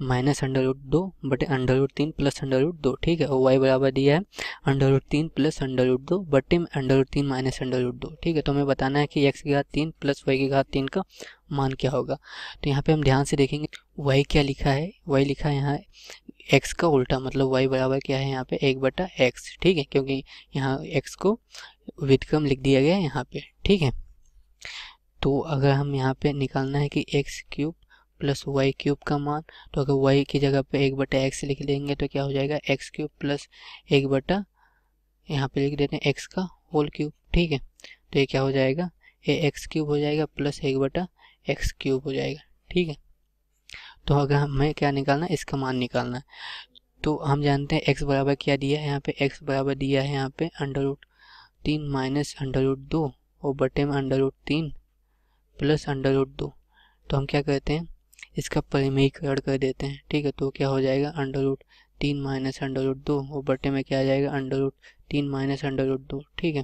minus under root दो बटे under root तीन प्लस अंडर रूट दो ठीक है और वाई बराबर दिया है अंडर रूट तीन प्लस अंडर रूट दो बटे अंडर रूट तीन माइनस अंडर रूट दो ठीक है तो हमें बताना है कि एक्स की घात तीन प्लस वाई की घात तीन का मान क्या होगा तो यहाँ पे हम ध्यान से देखेंगे वाई क्या लिखा है वाई लिखा है यहाँ एक्स का उल्टा मतलब वाई बराबर क्या है यहाँ पे एक बटा एक्स ठीक है क्योंकि यहाँ एक्स को विधक्रम लिख दिया गया है यहाँ पे ठीक है तो अगर हम यहाँ पे निकालना है कि X cube plus Y cube का मान तो अगर वाई की जगह पे एक बटा एक्स लिख लेंगे तो क्या हो जाएगा एक्स क्यूब प्लस एक बटा यहाँ पे लिख देते हैं एक्स का होल क्यूब ठीक है तो ये क्या हो जाएगा ये एक्स क्यूब हो जाएगा प्लस एक बटा एक्स क्यूब हो जाएगा ठीक है तो अगर हमें क्या निकालना है इसका मान निकालना है तो हम जानते हैं एक्स बराबर क्या दिया है यहाँ पे एक्स बराबर दिया है यहाँ पे अंडर रूट तीन माइनस अंडर रूट दो और बटे में अंडर रूट तीन प्लस अंडर रूट दो तो हम क्या करते हैं इसका परिमेय कर देते हैं ठीक है तो क्या हो जाएगा अंडर रूट तीन माइनस अंडर रूट दो और बटे में क्या आ जाएगा अंडर रूट तीन माइनस अंडर रूट दो ठीक है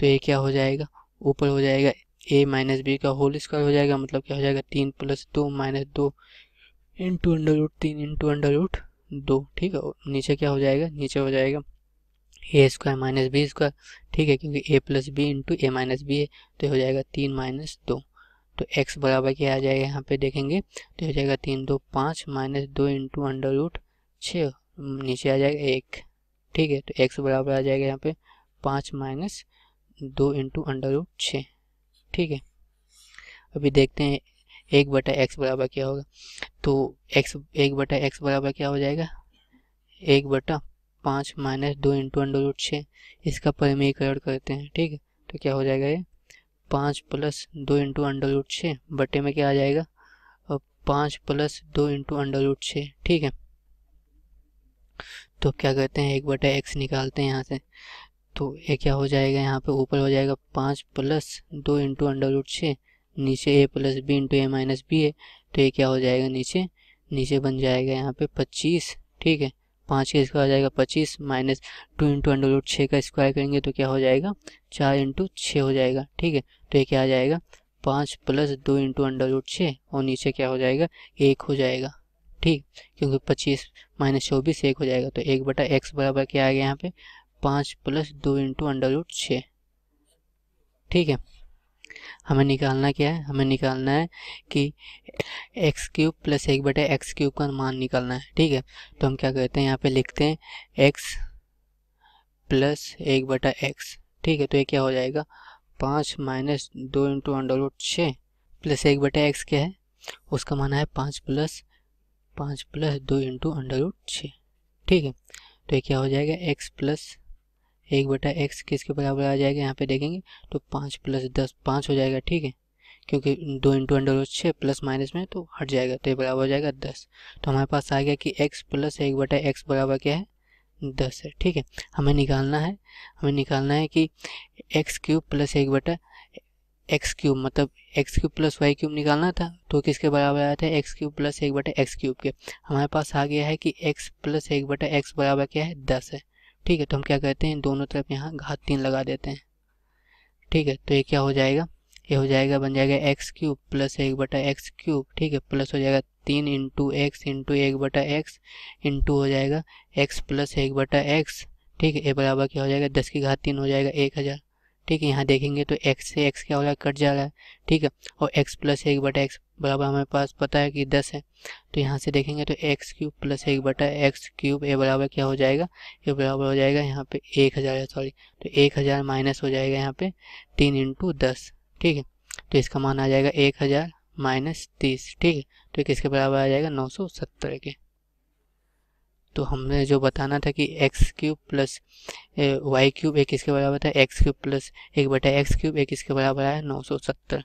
तो ये क्या हो जाएगा ऊपर हो जाएगा ए माइनस बी का होल स्क्वायर हो जाएगा मतलब क्या हो जाएगा तीन प्लस दो माइनस दो इंटू अंडर रूट तीन इंटू अंडर रूट दो ठीक है नीचे क्या हो जाएगा नीचे हो जाएगा A square minus B square ठीक है क्योंकि A plus B into A minus B है तो हो जाएगा तीन माइनस दो तो एक्स बराबर क्या आ जाएगा यहाँ पे देखेंगे तो हो जाएगा तीन दो पाँच माइनस दो इंटू अंडर रूट छः नीचे आ जाएगा एक ठीक है तो एक्स बराबर आ जाएगा यहाँ पे पाँच माइनस दो इंटू अंडर रूट छः ठीक है अभी देखते हैं एक बटा एक्स बराबर क्या होगा तो एक्स एक बटा एक्स बराबर क्या हो जाएगा एक बटा पाँच माइनस दो इंटू अंडर रूट छः इसका परमीकरण करते हैं ठीक है तो क्या हो जाएगा ये पाँच प्लस दो इंटू अंडर रूट छः बटे में क्या आ जाएगा पाँच प्लस दो इंटू अंडर रूट छः ठीक है तो क्या कहते हैं एक बटे एक्स निकालते हैं यहाँ से तो ये क्या हो जाएगा यहाँ पे ऊपर हो जाएगा पाँच प्लस दो इंटू अंडर रूट छः नीचे A plus B into A minus B है तो ये क्या हो जाएगा नीचे नीचे बन जाएगा यहाँ पे पच्चीस ठीक है पाँच का स्क्वायर हो जाएगा पच्चीस minus two into under root छः का स्क्वायर करेंगे तो क्या हो जाएगा चार इंटू छः हो जाएगा ठीक है तो ये क्या आ जाएगा पाँच प्लस दो इंटू अंडर रूट छः और नीचे क्या हो जाएगा एक हो जाएगा ठीक क्योंकि पच्चीस माइनस चौबीस एक हो जाएगा तो एक बटा एक्स बराबर क्या आ गया यहाँ पे पाँच प्लस दो इंटू अंडर रूट छः ठीक है हमें निकालना क्या है हमें निकालना है कि एक्स क्यूब प्लस एक बटे एक्स क्यूब का मान निकालना है ठीक है तो हम क्या करते हैं यहाँ पे लिखते हैं एक्स प्लस एक बटा एक्स ठीक है तो ये क्या हो जाएगा पाँच माइनस दो इंटू अंडर रूट छः प्लस एक बटा एक्स क्या है उसका माना है पाँच प्लस पाँच प्लस दो इंटू अंडर रूट छः ठीक है तो ये क्या हो जाएगा एक्स प्लस एक बटा एक्स किसके बराबर आ जाएगा यहाँ पे देखेंगे तो पाँच प्लस दस पाँच हो जाएगा ठीक है क्योंकि दो इंटू अंडर छः प्लस माइनस में तो हट जाएगा तो ये बराबर हो जाएगा दस तो हमारे पास आ गया कि एक्स प्लस एक बटा एक्स बराबर क्या है दस है ठीक है हमें निकालना है हमें निकालना है कि एक्स क्यूब प्लस एक बटा एक्स क्यूब मतलब X cube plus Y cube निकालना था तो किसके बराबर आया था एक्स क्यूब प्लस एक बटा एक्स क्यूब के हमारे पास आ गया है कि एक्स प्लस एक बटा एक्स बराबर क्या है दस है ठीक है तो हम क्या करते हैं दोनों तरफ यहाँ घात तीन लगा देते हैं ठीक है तो ये क्या हो जाएगा ये हो जाएगा बन जाएगा एक्स क्यूब प्लस एक बटा एक्स क्यूब ठीक है प्लस हो जाएगा तीन इंटू एक्स इंटू एक बटा एक्स इंटू हो जाएगा एक्स प्लस एक बटा एक्स ठीक है ए बराबर क्या हो जाएगा दस की घात तीन हो जाएगा एक हज़ार ठीक है यहाँ देखेंगे तो एक्स से एक्स क्या हो जाएगा कट जा रहा है ठीक है और एक्स प्लस एक बटा एक्स बराबर हमारे पास पता है कि दस है तो यहाँ से देखेंगे तो एक्स क्यूब प्लस एक बटा एक्स क्यूब ए बराबर क्या हो जाएगा ये बराबर हो जाएगा यहाँ पे एक हज़ार है सॉरी तो एक हज़ार माइनस हो जाएगा यहाँ पे तीन इंटू दस ठीक है तो इसका मान आ जाएगा एक हज़ार माइनस तीस ठीक है तो किसके बराबर आ जाएगा नौ सौ सत्तर के तो हमने जो बताना था कि X cube plus Y cube एक इसके बराबर था एक्स क्यूब प्लस एक बटा एक्स क्यूब एक इसके बराबर आया नौ सौ सत्तर